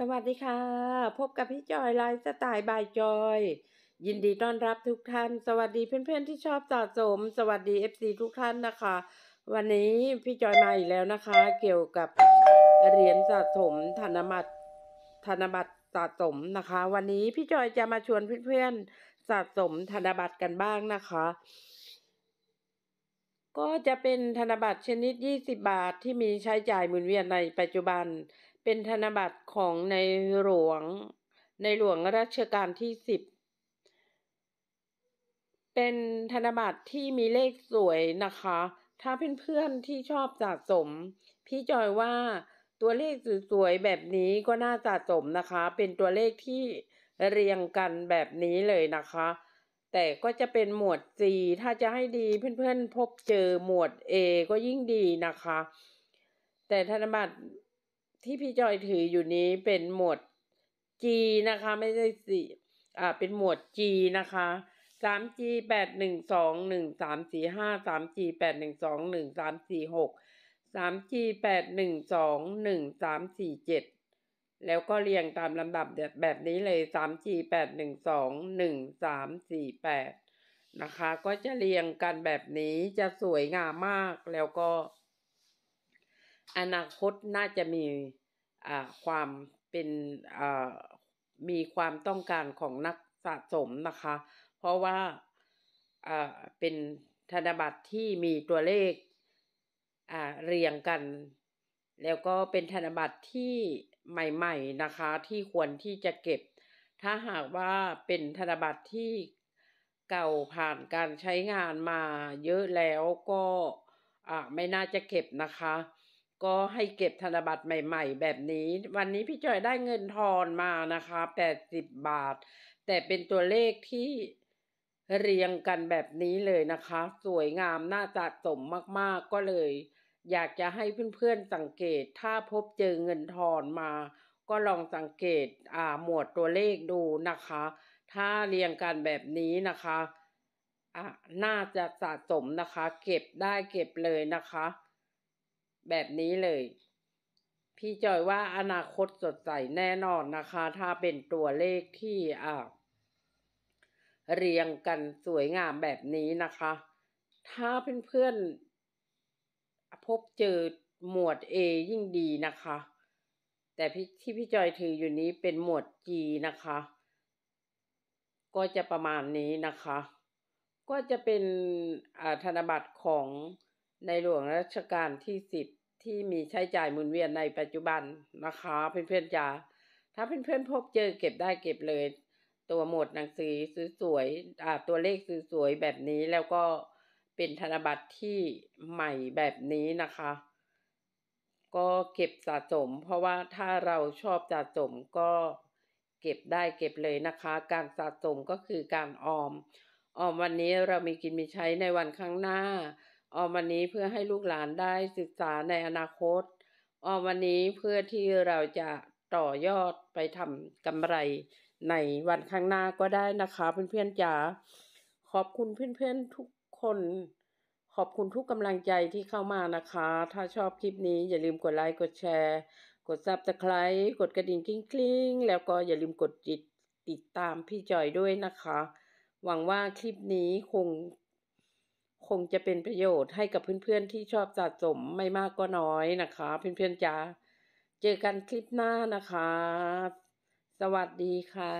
สวัสดีค่ะ พบกับพี่จอย ไลฟ์สไตล์บายจอย ยินดีต้อนรับทุกท่าน สวัสดีเพื่อนๆที่ชอบสะสม สวัสดีเอฟซีทุกท่านนะคะ วันนี้พี่จอยมาอีกแล้วนะคะ เกี่ยวกับเหรียญสะสม ธนบัตรธนบัตรสะสมนะคะ วันนี้พี่จอยจะมาชวนเพื่อนๆสะสมธนบัตรกันบ้างนะคะ ก็จะเป็นธนบัตรชนิด 20 บาทที่มีใช้จ่ายหมุนเวียนในปัจจุบันเป็นธนบัตรของในหลวง ในหลวงรัชกาลที่สิบ เป็นธนบัตรที่มีเลขสวยนะคะ ถ้าเพื่อนๆที่ชอบสะสม พี่จอยว่าตัวเลขสวยๆแบบนี้ก็น่าสะสมนะคะ เป็นตัวเลขที่เรียงกันแบบนี้เลยนะคะ แต่ก็จะเป็นหมวด C ถ้าจะให้ดีเพื่อนๆพบเจอหมวด A ก็ยิ่งดีนะคะ แต่ธนบัตรที่พี่จอยถืออยู่นี้เป็นหมวด G นะคะ ไม่ใช่สี่อ่า เป็นหมวด G นะคะ สาม G แปดหนึ่งสองหนึ่งสามสี่ห้าสาม G แปดหนึ่งสองหนึ่งสามสี่หกสาม G แปดหนึ่งสองหนึ่งสามสี่เจ็ดแล้วก็เรียงตามลำดับแบบนี้เลยสาม G แปดหนึ่งสองหนึ่งสามสี่แปดนะคะ ก็จะเรียงกันแบบนี้จะสวยงามมากแล้วก็อนาคตน่าจะมีความเป็นมีความต้องการของนักสะสมนะคะ เพราะว่าเป็นธนบัตรที่มีตัวเลขเรียงกัน แล้วก็เป็นธนบัตรที่ใหม่ ๆ นะคะ ที่ควรที่จะเก็บ ถ้าหากว่าเป็นธนบัตรที่เก่าผ่านการใช้งานมา เยอะแล้วก็ไม่น่าจะเก็บนะคะก็ให้เก็บธนบัตรใหม่ ๆ แบบนี้ วันนี้พี่จอยได้เงินทอนมานะคะแปดสิบบาท แต่เป็นตัวเลขที่เรียงกันแบบนี้เลยนะคะ สวยงามน่าจะสมมากๆก็เลย อยากจะให้เพื่อนๆสังเกต ถ้าพบเจอเงินทอนมา ก็ลองสังเกตอ่าหมวดตัวเลขดูนะคะ ถ้าเรียงกันแบบนี้นะคะอ่ะน่าจะสะสมนะคะ เก็บได้เก็บเลยนะคะแบบนี้เลย พี่จอยว่าอนาคตสดใสแน่นอนนะคะ ถ้าเป็นตัวเลขที่อ่า เรียงกันสวยงามแบบนี้นะคะ ถ้าเพื่อนๆพบเจอหมวด A ยิ่งดีนะคะ แต่ที่พี่จอยถืออยู่นี้เป็นหมวด G นะคะ ก็จะประมาณนี้นะคะ ก็จะเป็นธนบัตรของในหลวงรัชกาลที่สิบที่มีใช้จ่ายหมุนเวียนในปัจจุบันนะคะ เพื่อนๆจ๋าถ้าเพื่อนๆพบเจอเก็บได้เก็บเลย ตัวหมดหนังสือสวยๆตัวเลขสวยๆแบบนี้แล้วก็เป็นธนบัตรที่ใหม่แบบนี้นะคะ ก็เก็บสะสมเพราะว่าถ้าเราชอบสะสมก็เก็บได้เก็บเลยนะคะ การสะสมก็คือการออม ออมวันนี้เรามีกินมีใช้ในวันข้างหน้าออมวันนี้เพื่อให้ลูกหลานได้ศึกษาในอนาคต ออมวันนี้เพื่อที่เราจะต่อยอดไปทำกำไรในวันข้างหน้าก็ได้นะคะเพื่อนๆจ๋าขอบคุณเพื่อนๆทุกคน ขอบคุณทุกกำลังใจที่เข้ามานะคะ ถ้าชอบคลิปนี้อย่าลืมกดไลค์กดแชร์ กดซับสไคร b ์กดกระดิ่งกริ๊งๆแล้วก็อย่าลืมกดติดติดตามพี่จอยด้วยนะคะ หวังว่าคลิปนี้คงคงจะเป็นประโยชน์ให้กับเพื่อนๆที่ชอบสะสมไม่มากก็น้อยนะคะ เพื่อนๆจ้าเจอกันคลิปหน้านะคะ สวัสดีค่ะ